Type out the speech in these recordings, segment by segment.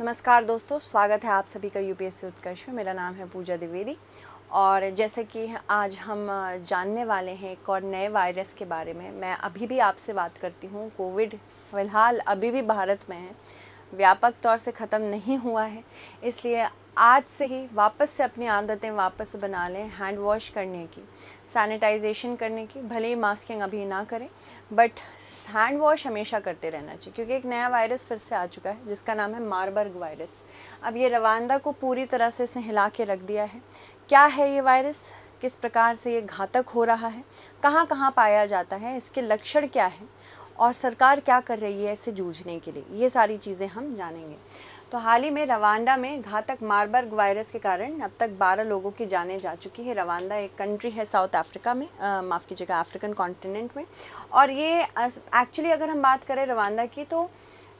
नमस्कार दोस्तों स्वागत है आप सभी का यूपीएससी उत्कर्ष में मेरा नाम है पूजा द्विवेदी और जैसे कि आज हम जानने वाले हैं एक और नए वायरस के बारे में मैं अभी भी आपसे बात करती हूँ कोविड फ़िलहाल अभी भी भारत में है व्यापक तौर से ख़त्म नहीं हुआ है इसलिए आज से ही वापस से अपनी आदतें वापस बना लें हैंड वॉश करने की सैनिटाइजेशन करने की भले ही मास्किंग अभी ना करें बट हैंड वॉश हमेशा करते रहना चाहिए क्योंकि एक नया वायरस फिर से आ चुका है जिसका नाम है मारबर्ग वायरस अब ये रवांडा को पूरी तरह से इसने हिला के रख दिया है क्या है ये वायरस किस प्रकार से ये घातक हो रहा है कहाँ कहाँ पाया जाता है इसके लक्षण क्या है और सरकार क्या कर रही है इसे जूझने के लिए ये सारी चीज़ें हम जानेंगे तो हाल ही में रवांडा में घातक मारबर्ग वायरस के कारण अब तक 12 लोगों की जाने जा चुकी है रवांडा एक कंट्री है साउथ अफ्रीका में माफ़ कीजिएगा अफ्रीकन कॉन्टिनेंट में और ये एक्चुअली अगर हम बात करें रवांडा की तो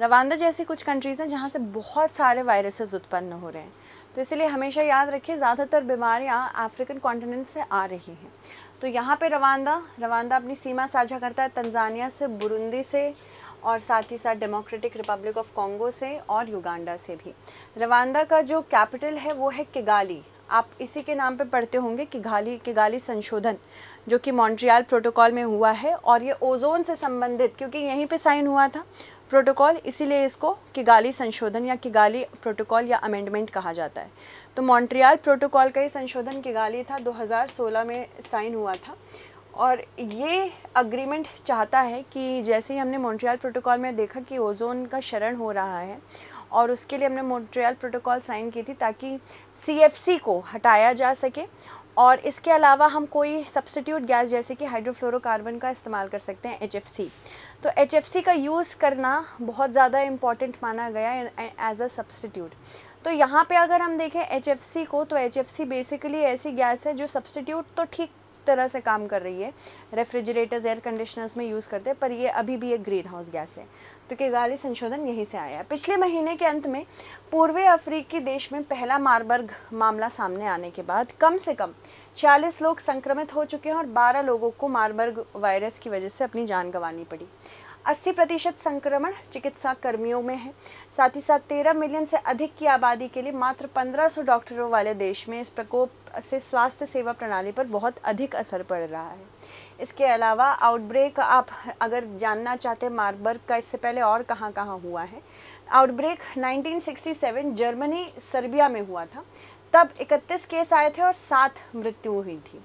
रवांडा जैसी कुछ कंट्रीज़ हैं जहाँ से बहुत सारे वायरसेस उत्पन्न हो रहे हैं तो इसलिए हमेशा याद रखिए ज़्यादातर बीमारियाँ अफ्रीकन कॉन्टिनेंट से आ रही हैं तो यहाँ पे रवांडा रवांडा अपनी सीमा साझा करता है तंजानिया से बुरुंदी से और साथ ही साथ डेमोक्रेटिक रिपब्लिक ऑफ कॉन्गो से और युगांडा से भी रवांडा का जो कैपिटल है वो है किगाली आप इसी के नाम पे पढ़ते होंगे किगाली किगाली संशोधन जो कि मॉन्ट्रियल प्रोटोकॉल में हुआ है और ये ओजोन से संबंधित क्योंकि यहीं पे साइन हुआ था प्रोटोकॉल इसीलिए इसको किगाली संशोधन या किगाली प्रोटोकॉल या अमेंडमेंट कहा जाता है तो मॉन्ट्रियल प्रोटोकॉल का ही संशोधन किगाली था 2016 में साइन हुआ था और ये अग्रीमेंट चाहता है कि जैसे ही हमने मॉन्ट्रियल प्रोटोकॉल में देखा कि ओजोन का शरण हो रहा है और उसके लिए हमने मॉन्ट्रियल प्रोटोकॉल साइन की थी ताकि सी को हटाया जा सके और इसके अलावा हम कोई सब्सटीट्यूट गैस जैसे कि हाइड्रोफ्लोरोकार्बन का इस्तेमाल कर सकते हैं एच तो एच का यूज़ करना बहुत ज़्यादा इम्पॉर्टेंट माना गया एज अ सब्सटीट्यूट तो यहाँ पे अगर हम देखें एच को तो एच बेसिकली ऐसी गैस है जो सब्सटीट्यूट तो ठीक तरह से काम कर रही है रेफ्रिजरेटर्स एयर कंडीशनर्स में यूज़ करते हैं पर ये अभी भी एक ग्रीन हाउस गैस है तो किगाली संशोधन यहीं से आया पिछले महीने के अंत में पूर्वी अफ्रीकी देश में पहला मारबर्ग मामला सामने आने के बाद कम से कम छियालीस लोग संक्रमित हो चुके हैं और बारह लोगों को मारबर्ग वायरस की वजह से अपनी जान गंवानी पड़ी अस्सी प्रतिशत संक्रमण चिकित्सा कर्मियों में है साथ ही साथ तेरह मिलियन से अधिक की आबादी के लिए मात्र पंद्रह सौ डॉक्टरों वाले देश में इस प्रकोप से स्वास्थ्य सेवा प्रणाली पर बहुत अधिक असर पड़ रहा है इसके अलावा आउटब्रेक आप अगर जानना चाहते हैं मार्बर्ग का इससे पहले और कहाँ कहाँ हुआ है आउटब्रेक 1967 जर्मनी सर्बिया में हुआ था तब 31 केस आए थे और सात मृत्यु हुई थी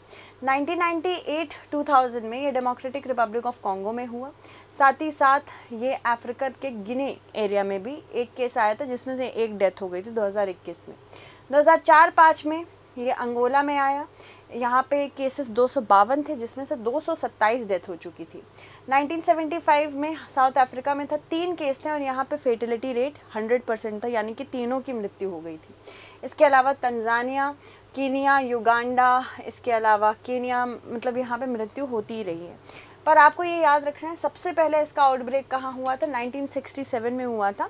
1998-2000 में ये डेमोक्रेटिक रिपब्लिक ऑफ कॉन्गो में हुआ साथ ही साथ ये अफ्रीका के गिने एरिया में भी एक केस आया था जिसमें से एक डेथ हो गई थी 2021 में 2004-5 में ये अंगोला में आया यहाँ पे केसेस दो थे जिसमें से दो डेथ हो चुकी थी 1975 में साउथ अफ्रीका में था तीन केस थे और यहाँ पे फेटिलिटी रेट 100 परसेंट था यानी कि तीनों की मृत्यु हो गई थी इसके अलावा तंजानिया कीनिया युगांडा इसके अलावा कीनिया मतलब यहाँ पे मृत्यु होती ही रही है पर आपको ये याद रखना है सबसे पहले इसका आउटब्रेक कहाँ हुआ था 1967 में हुआ था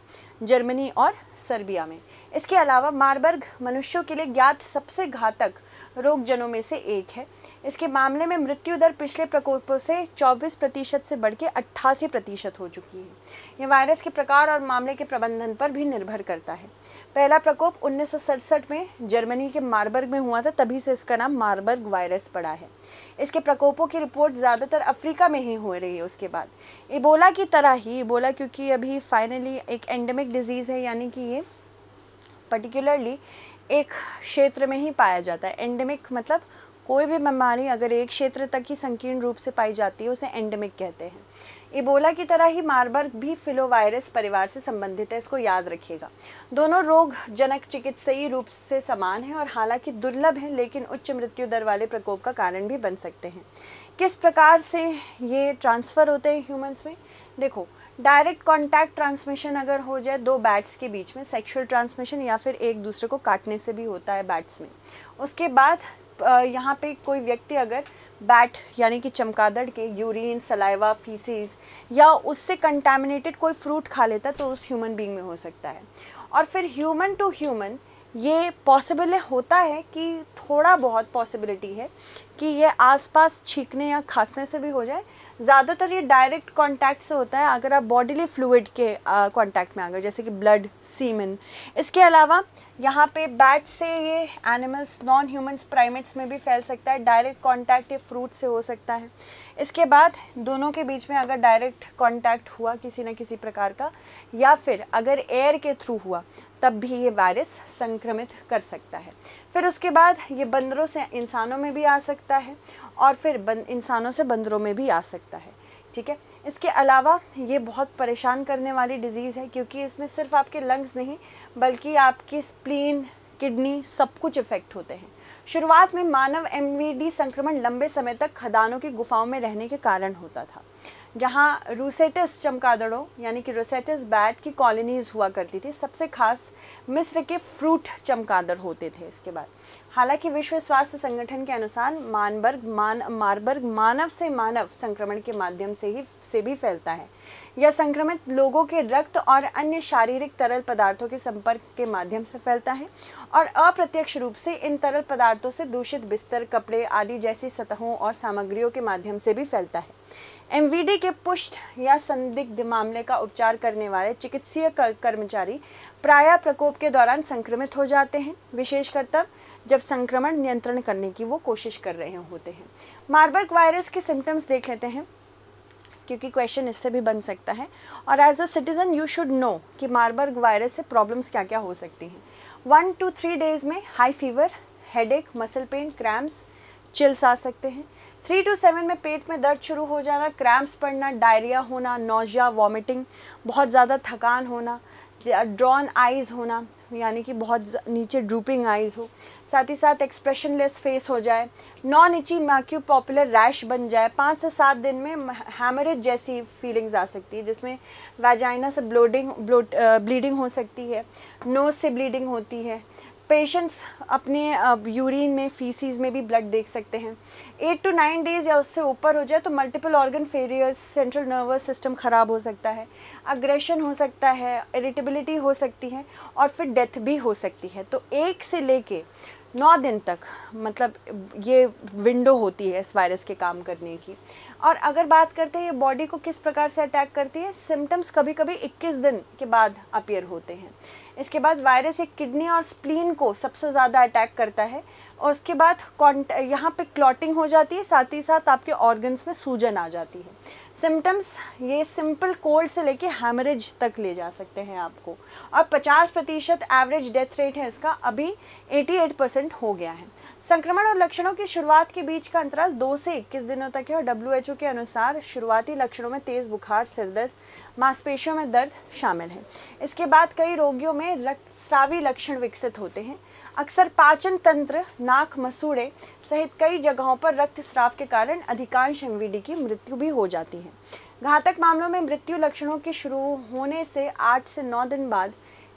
जर्मनी और सर्बिया में इसके अलावा मारबर्ग मनुष्यों के लिए ज्ञात सबसे घातक रोगजनों में से एक है इसके मामले में मृत्यु दर पिछले प्रकोपों से 24 प्रतिशत से बढ़ के अट्ठासी प्रतिशत हो चुकी है यह वायरस के प्रकार और मामले के प्रबंधन पर भी निर्भर करता है पहला प्रकोप उन्नीस में जर्मनी के मारबर्ग में हुआ था तभी से इसका नाम मारबर्ग वायरस पड़ा है इसके प्रकोपों की रिपोर्ट ज़्यादातर अफ्रीका में ही हो रही है उसके बाद इबोला की तरह ही इबोला क्योंकि अभी फाइनली एक एंडेमिक डिजीज़ है यानी कि ये पर्टिकुलरली एक क्षेत्र में ही पाया जाता है एंडेमिक मतलब कोई भी बीमारी अगर एक क्षेत्र तक ही संकीर्ण रूप से पाई जाती है उसे एंडेमिक कहते हैं इबोला की तरह ही मारबर्ग भी फिलोवायरस परिवार से संबंधित है इसको याद रखिएगा दोनों रोग जनक चिकित्सीय रूप से समान हैं और हालांकि दुर्लभ हैं लेकिन उच्च मृत्यु दर वाले प्रकोप का कारण भी बन सकते हैं किस प्रकार से ये ट्रांसफ़र होते हैं ह्यूमंस में देखो डायरेक्ट कॉन्टैक्ट ट्रांसमिशन अगर हो जाए दो बैट्स के बीच में सेक्शुअल ट्रांसमिशन या फिर एक दूसरे को काटने से भी होता है बैट्स में उसके बाद यहाँ पे कोई व्यक्ति अगर बैट यानी कि चमकादड़ के यूरिन सलाइवा फीसीज या उससे कंटेमिनेटेड कोई फ्रूट खा लेता है तो उस ह्यूमन बींग में हो सकता है और फिर ह्यूमन टू ह्यूमन ये पॉसिबल होता है कि थोड़ा बहुत पॉसिबिलिटी है कि ये आसपास छींकने या खांसने से भी हो जाए ज़्यादातर ये डायरेक्ट कॉन्टैक्ट से होता है अगर आप बॉडीली फ्लूड के कॉन्टैक्ट में आ गए जैसे कि ब्लड सीमन इसके अलावा यहाँ पे बैट से ये एनिमल्स नॉन ह्यूमंस प्राइमेट्स में भी फैल सकता है डायरेक्ट कांटेक्ट ये फ्रूट से हो सकता है इसके बाद दोनों के बीच में अगर डायरेक्ट कांटेक्ट हुआ किसी न किसी प्रकार का या फिर अगर एयर के थ्रू हुआ तब भी ये वायरस संक्रमित कर सकता है फिर उसके बाद ये बंदरों से इंसानों में भी आ सकता है और फिर इंसानों से बंदरों में भी आ सकता है ठीक है इसके अलावा ये बहुत परेशान करने वाली डिजीज़ है क्योंकि इसमें सिर्फ आपके लंग्स नहीं बल्कि आपकी स्प्लीन किडनी सब कुछ इफ़ेक्ट होते हैं शुरुआत में मानव एमवीडी संक्रमण लंबे समय तक खदानों की गुफाओं में रहने के कारण होता था जहाँ रूसेटस चमकादड़ों यानी कि रोसेटस बैट की कॉलोनीज़ हुआ करती थी सबसे खास मिस्र के फ्रूट चमकादड़ होते थे इसके बाद हालांकि विश्व स्वास्थ्य संगठन के अनुसार मानबर्ग मान मारबर्ग मानव से मानव संक्रमण के माध्यम से ही से भी फैलता है यह संक्रमित लोगों के रक्त और अन्य शारीरिक तरल पदार्थों के संपर्क के माध्यम से फैलता है और अप्रत्यक्ष रूप से इन तरल पदार्थों से दूषित बिस्तर कपड़े आदि जैसी सतहों और सामग्रियों के माध्यम से भी फैलता है एम के पुष्ट या संदिग्ध मामले का उपचार करने वाले चिकित्सीय कर्मचारी प्राय प्रकोप के दौरान संक्रमित हो जाते हैं विशेषकर तब जब संक्रमण नियंत्रण करने की वो कोशिश कर रहे होते हैं मार्बर्ग वायरस के सिम्टम्स देख लेते हैं क्योंकि क्वेश्चन इससे भी बन सकता है और as a citizen you should know कि मारबर्ग वायरस से प्रॉब्लम्स क्या क्या हो सकती हैं वन टू थ्री डेज़ में high fever headache muscle pain cramps chills आ सकते हैं थ्री टू सेवन में पेट में दर्द शुरू हो जाना क्रैम्प्स पड़ना डायरिया होना नोजिया वॉमिटिंग बहुत ज़्यादा थकान होना ड्रॉन आइज होना यानी कि बहुत नीचे ड्रूपिंग आइज़ हो साथ ही साथ एक्सप्रेशनलेस फेस हो जाए non itchy maculopapular rash बन जाए पाँच से सात दिन में हैमरेज जैसी फीलिंग्स आ सकती है जिसमें वेजाइना से ब्लोडिंग ब्लो ब्लीडिंग हो सकती है नोज से ब्लीडिंग होती है पेशेंट्स अपने यूरिन में फीसीज में भी ब्लड देख सकते हैं एट टू नाइन डेज़ या उससे ऊपर हो जाए तो multiple organ failures central nervous system ख़राब हो सकता है अग्रेशन हो सकता है इरिटेबिलिटी हो सकती है और फिर डेथ भी हो सकती है तो एक से लेके नौ दिन तक मतलब ये विंडो होती है इस वायरस के काम करने की और अगर बात करते हैं ये बॉडी को किस प्रकार से अटैक करती है सिम्टम्स कभी कभी 21 दिन के बाद अपियर होते हैं इसके बाद वायरस एक किडनी और स्प्लीन को सबसे ज़्यादा अटैक करता है और उसके बाद कॉन्ट यहाँ पर क्लॉटिंग हो जाती है साथ ही साथ आपके ऑर्गन्स में सूजन आ जाती है सिम्टम्स ये सिंपल कोल्ड से लेके हैमरेज तक ले जा सकते हैं आपको और 50 प्रतिशत एवरेज डेथ रेट है इसका अभी 88 परसेंट हो गया है संक्रमण और लक्षणों की शुरुआत के बीच का अंतराल दो से इक्कीस दिनों तक है और डब्ल्यू के अनुसार शुरुआती लक्षणों में तेज बुखार सिरदर्द मांसपेशियों में दर्द शामिल है इसके बाद कई रोगियों में रक्तस्रावी लक्षण विकसित होते हैं अक्सर पाचन तंत्र नाक मसूड़े सहित कई जगहों पर रक्तस्राव के कारण अधिकांश एमवीडी की मृत्यु भी हो जाती है घातक मामलों में मृत्यु लक्षणों के शुरू होने से आठ से नौ दिन बाद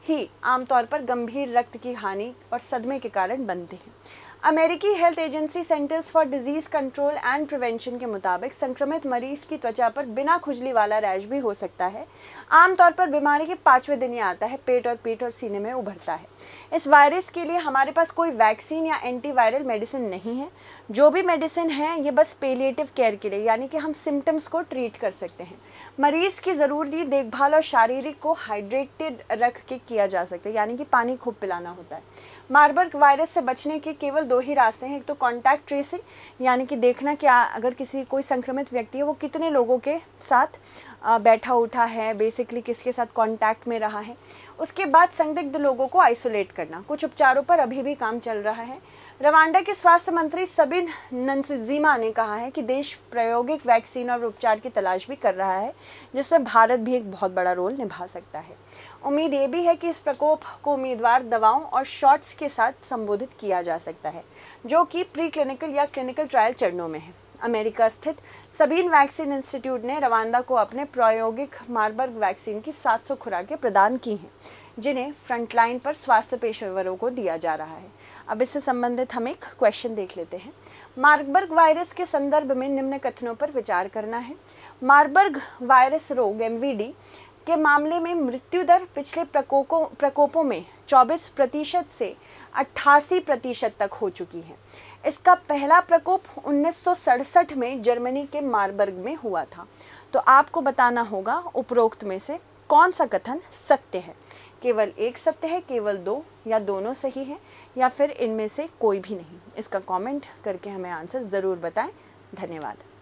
ही आमतौर पर गंभीर रक्त की हानि और सदमे के कारण बनते हैं अमेरिकी health agency centers for disease control and prevention के मुताबिक संक्रमित मरीज की त्वचा पर बिना खुजली वाला रैश भी हो सकता है आमतौर पर बीमारी के पाँचवें दिन ही आता है पेट और पीठ और सीने में उभरता है इस वायरस के लिए हमारे पास कोई वैक्सीन या एंटीवायरल मेडिसिन नहीं है जो भी मेडिसिन है ये बस पेलिएटिव केयर के लिए यानी कि हम सिम्टम्स को ट्रीट कर सकते हैं मरीज़ की ज़रूरी देखभाल और शारीरिक को हाइड्रेटेड रख के किया जा सकता है यानी कि पानी खूब पिलाना होता है मार्बर्ग वायरस से बचने के केवल दो ही रास्ते हैं एक तो कॉन्टैक्ट ट्रेसिंग यानी कि देखना कि अगर किसी कोई संक्रमित व्यक्ति है वो कितने लोगों के साथ बैठा उठा है बेसिकली किसके साथ कॉन्टैक्ट में रहा है उसके बाद संदिग्ध लोगों को आइसोलेट करना कुछ उपचारों पर अभी भी काम चल रहा है रवांडा के स्वास्थ्य मंत्री सबिन नंसजीमा ने कहा है कि देश प्रायोगिक वैक्सीन और उपचार की तलाश भी कर रहा है जिसमें भारत भी एक बहुत बड़ा रोल निभा सकता है उम्मीद ये भी है कि इस प्रकोप को उम्मीदवार दवाओं और शॉट्स के साथ संबोधित किया जा सकता है जो कि प्री क्लिनिकल या क्लिनिकल ट्रायल चरणों में है अमेरिका स्थित सबीन वैक्सीन इंस्टीट्यूट ने रवांडा को अपने प्रायोगिक मार्बर्ग वैक्सीन की 700 खुराकें प्रदान की हैं जिन्हें फ्रंटलाइन पर स्वास्थ्य पेशेवरों को दिया जा रहा है अब इससे संबंधित हम एक क्वेश्चन देख लेते हैं मार्बर्ग वायरस के संदर्भ में निम्न कथनों पर विचार करना है मार्बर्ग वायरस रोग एम के मामले में मृत्यु दर पिछले प्रकोपों प्रकोपों में 24 प्रतिशत से अट्ठासी प्रतिशत तक हो चुकी है इसका पहला प्रकोप उन्नीस में जर्मनी के मारबर्ग में हुआ था तो आपको बताना होगा उपरोक्त में से कौन सा कथन सत्य है केवल एक सत्य है केवल दो या दोनों सही है या फिर इनमें से कोई भी नहीं इसका कमेंट करके हमें आंसर ज़रूर बताएं धन्यवाद